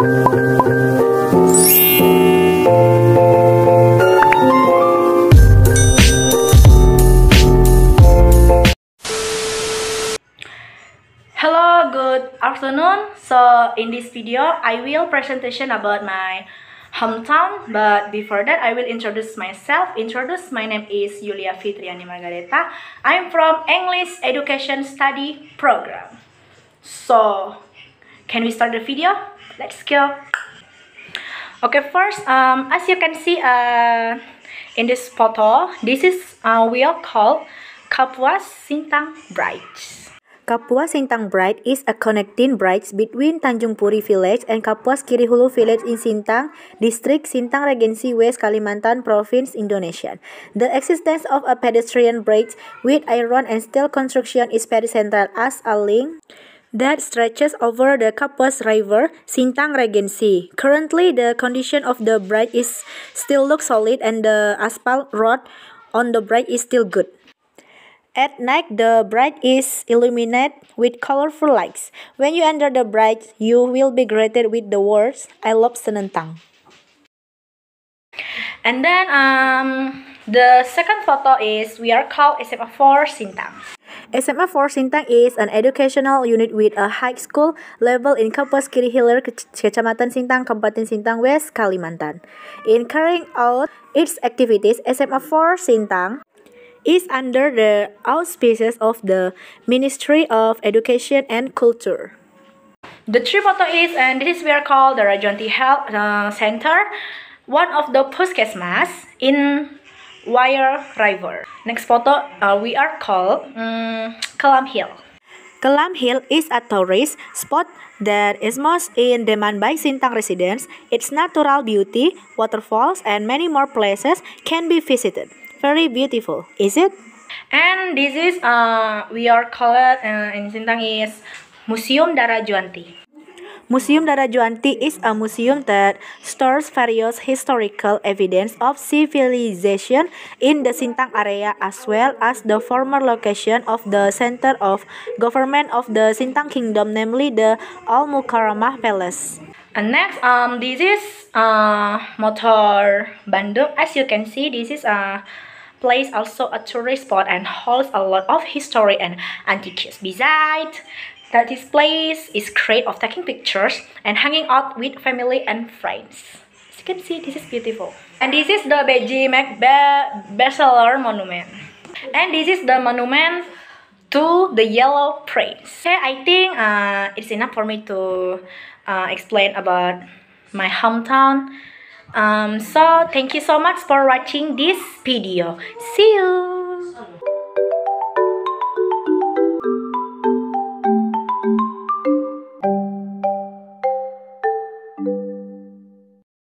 Hello, good afternoon. So in this video, I will presentation about my hometown. But before that, I will introduce myself. Introduce, my name is Yulia Fitriani Margareta. I'm from English Education Study Program. So, can we start the video? Let's go. Okay, first, um, as you can see uh, in this photo, this is uh, we are called Kapwa Sintang Brides. Kapwa Sintang Bridge is a connecting bridge between Tanjung Puri Village and Kapuas Kiri Hulu Village in Sintang, District Sintang Regency West Kalimantan Province, Indonesia. The existence of a pedestrian bridge with iron and steel construction is very central as a link that stretches over the Kapuas River, Sintang Regency. Currently, the condition of the bridge is still looks solid and the asphalt road on the bridge is still good. At night, the bridge is illuminated with colorful lights. When you enter the bridge, you will be greeted with the words, I love Senentang. And then um, the second photo is we are called SMF4 Sintang. SMA 4 Sintang is an educational unit with a high school level in Kampus Kiri Hilir, Kecamatan Sintang, Kabupaten Sintang West, Kalimantan. In carrying out its activities, SMA 4 Sintang is under the auspices of the Ministry of Education and Culture. The photo is, and this is where called the Rajonti Health uh, Center, one of the puskesmas in Wire River. Next photo, uh, we are called um, mm, Kalam Hill. Kelam Hill is a tourist spot that is most in demand by Sintang residents. Its natural beauty, waterfalls, and many more places can be visited. Very beautiful, is it? And this is uh, we are called uh, in Sintang is Museum Dara Museum Darajuanti is a museum that stores various historical evidence of civilization in the Sintang area as well as the former location of the center of government of the Sintang Kingdom, namely the Al Mukarramah Palace. And next, um, this is uh, Motor Bandung. As you can see, this is a place also a tourist spot and holds a lot of history and antiques. Besides, this displays is great of taking pictures and hanging out with family and friends. As you can see, this is beautiful. And this is the Beji Bestseller Monument. And this is the monument to the Yellow Prince. Okay, I think uh, it's enough for me to uh, explain about my hometown. Um, so, thank you so much for watching this video. See you!